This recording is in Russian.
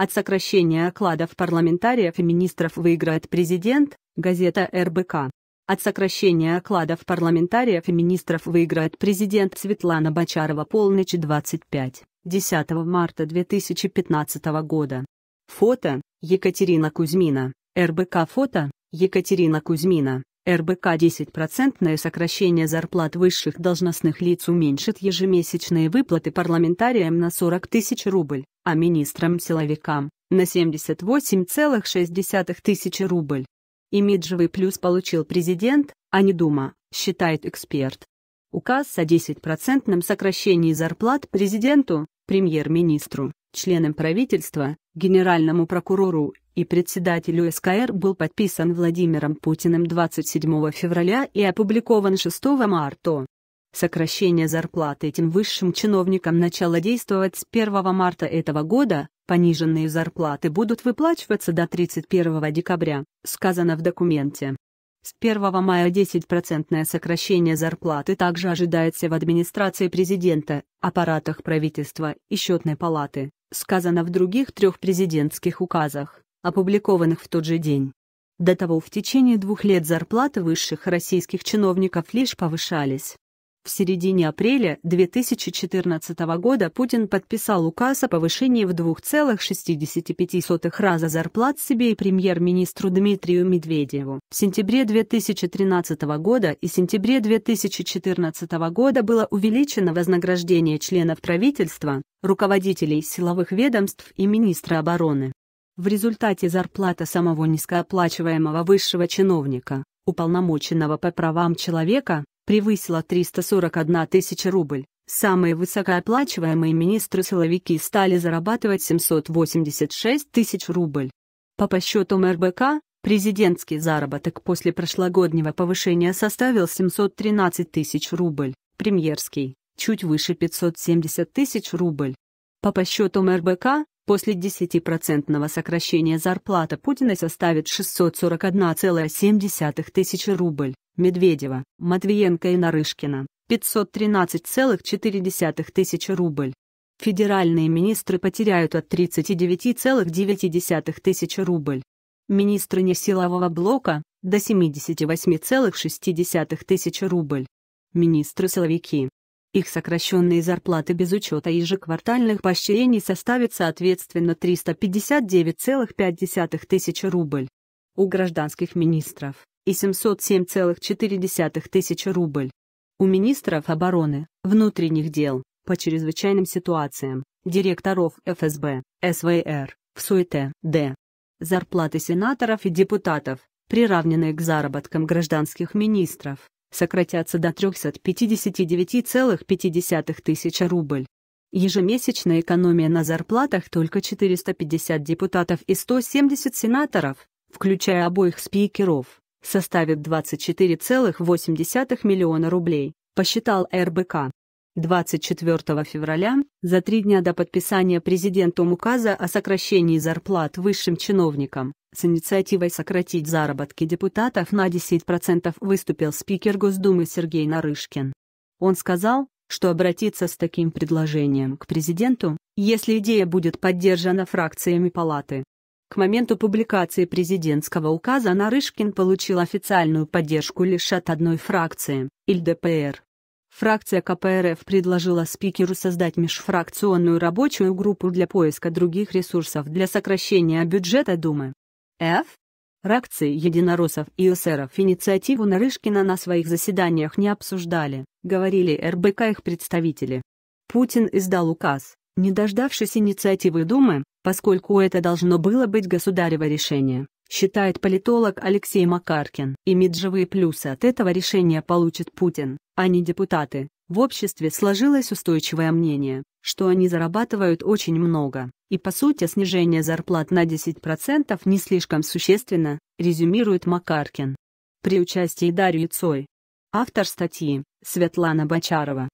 От сокращения окладов парламентариев и министров выиграет президент, газета РБК. От сокращения окладов парламентариев и министров выиграет президент Светлана Бочарова «Полночь 25», 10 марта 2015 года. Фото Екатерина Кузьмина, РБК фото Екатерина Кузьмина, РБК 10% сокращение зарплат высших должностных лиц уменьшит ежемесячные выплаты парламентариям на 40 тысяч рубль, а министрам-силовикам – на 78,6 тысячи рубль. Имиджевый плюс получил президент, а не Дума, считает эксперт. Указ о 10% сокращении зарплат президенту, премьер-министру, членам правительства, генеральному прокурору и председателю СКР был подписан Владимиром Путиным 27 февраля и опубликован 6 марта. Сокращение зарплаты этим высшим чиновникам начало действовать с 1 марта этого года, пониженные зарплаты будут выплачиваться до 31 декабря, сказано в документе. С 1 мая 10% процентное сокращение зарплаты также ожидается в администрации президента, аппаратах правительства и счетной палаты, сказано в других трех президентских указах, опубликованных в тот же день. До того в течение двух лет зарплаты высших российских чиновников лишь повышались. В середине апреля 2014 года Путин подписал указ о повышении в 2,65 раза зарплат себе и премьер-министру Дмитрию Медведеву. В сентябре 2013 года и сентябре 2014 года было увеличено вознаграждение членов правительства, руководителей силовых ведомств и министра обороны. В результате зарплата самого низкооплачиваемого высшего чиновника, уполномоченного по правам человека, превысила 341 тысяча рубль. Самые высокооплачиваемые министры-силовики стали зарабатывать 786 тысяч рубль. По подсчетам РБК, президентский заработок после прошлогоднего повышения составил 713 тысяч рубль, премьерский – чуть выше 570 тысяч рубль. По подсчетам РБК, после 10% сокращения зарплата Путина составит 641,7 тысяч рубль, Медведева, Матвиенко и Нарышкина 513,4 тысячи рубль. Федеральные министры потеряют от 39,9 тысячи рубль. Министры несилового блока – до 78,6 тысячи рубль. Министры-силовики. Их сокращенные зарплаты без учета ежеквартальных поощрений составят соответственно 359,5 тысячи рубль. У гражданских министров и 707,4 тысяч рубль. У министров обороны, внутренних дел, по чрезвычайным ситуациям, директоров ФСБ, СВР, ФСУИТ, Д. Зарплаты сенаторов и депутатов, приравненные к заработкам гражданских министров, сократятся до 359,5 тысяч рубль. Ежемесячная экономия на зарплатах только 450 депутатов и 170 сенаторов, включая обоих спикеров, составит 24,8 миллиона рублей, посчитал РБК. 24 февраля, за три дня до подписания президентом указа о сокращении зарплат высшим чиновникам, с инициативой сократить заработки депутатов на 10% выступил спикер Госдумы Сергей Нарышкин. Он сказал, что обратиться с таким предложением к президенту, если идея будет поддержана фракциями палаты. К моменту публикации президентского указа Нарышкин получил официальную поддержку лишь от одной фракции – ЛДПР. Фракция КПРФ предложила спикеру создать межфракционную рабочую группу для поиска других ресурсов для сокращения бюджета Думы. Ф. Ракции единороссов и эсеров инициативу Нарышкина на своих заседаниях не обсуждали, говорили РБК их представители. Путин издал указ, не дождавшись инициативы Думы, поскольку это должно было быть государево решение, считает политолог Алексей Макаркин, имиджевые плюсы от этого решения получит Путин, а не депутаты. В обществе сложилось устойчивое мнение, что они зарабатывают очень много, и по сути снижение зарплат на 10% не слишком существенно, резюмирует Макаркин. При участии Дарьи Цой. Автор статьи – Светлана Бочарова.